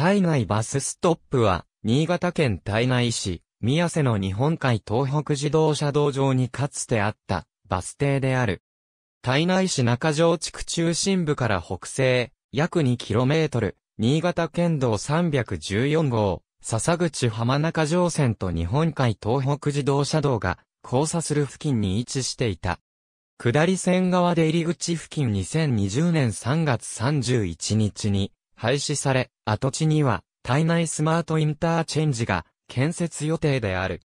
体内バスストップは、新潟県胎内市、宮瀬の日本海東北自動車道上にかつてあった、バス停である。胎内市中条地区中心部から北西、約 2km、新潟県道314号、笹口浜中城線と日本海東北自動車道が交差する付近に位置していた。下り線側で入り口付近2020年3月31日に廃止され、跡地には、体内スマートインターチェンジが建設予定である。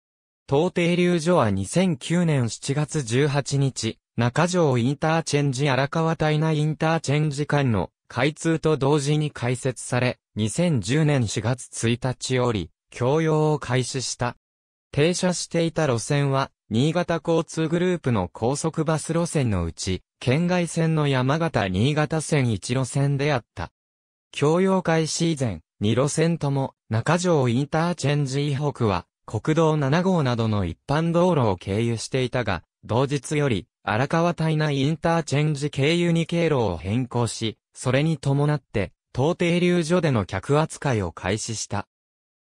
東停留所は2009年7月18日、中条インターチェンジ荒川体内インターチェンジ間の開通と同時に開設され、2010年4月1日より、供用を開始した。停車していた路線は、新潟交通グループの高速バス路線のうち、県外線の山形新潟線一路線であった。共用会シーズン、2路線とも中条インターチェンジ以北は国道7号などの一般道路を経由していたが、同日より荒川体内インターチェンジ経由に経路を変更し、それに伴って東停留所での客扱いを開始した。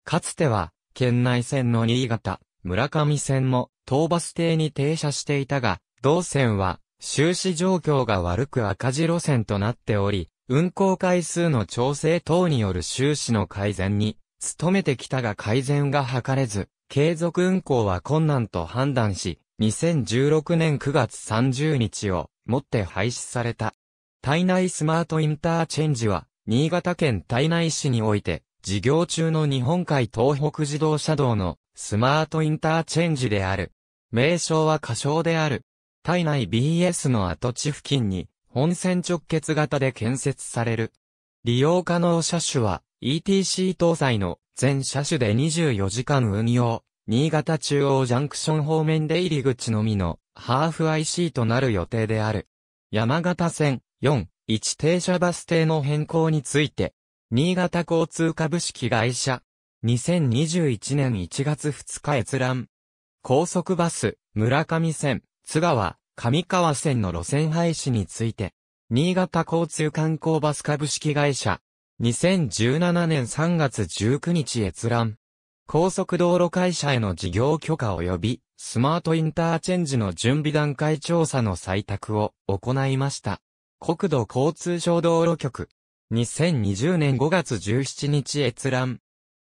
かつては、県内線の新潟、村上線も東バス停に停車していたが、同線は、収支状況が悪く赤字路線となっており、運行回数の調整等による収支の改善に、努めてきたが改善が図れず、継続運行は困難と判断し、2016年9月30日をもって廃止された。体内スマートインターチェンジは、新潟県体内市において、事業中の日本海東北自動車道のスマートインターチェンジである。名称は仮称である。体内 BS の跡地付近に本線直結型で建設される。利用可能車種は ETC 搭載の全車種で24時間運用、新潟中央ジャンクション方面で入り口のみのハーフ IC となる予定である。山形線4、1停車バス停の変更について、新潟交通株式会社、2021年1月2日閲覧。高速バス、村上線、津川、上川線の路線廃止について、新潟交通観光バス株式会社、2017年3月19日閲覧。高速道路会社への事業許可及び、スマートインターチェンジの準備段階調査の採択を行いました。国土交通省道路局。2020年5月17日閲覧。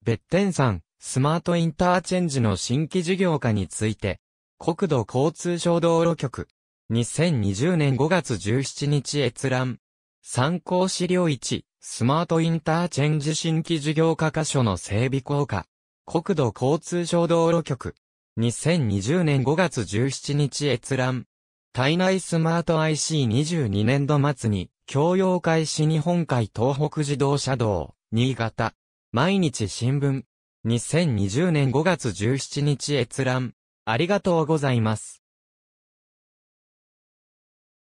別天山、スマートインターチェンジの新規事業化について、国土交通省道路局。2020年5月17日閲覧。参考資料1、スマートインターチェンジ新規事業化箇所の整備効果。国土交通省道路局。2020年5月17日閲覧。体内スマート IC22 年度末に、共用会市日本海東北自動車道、新潟。毎日新聞。2020年5月17日閲覧。ありがとうございます。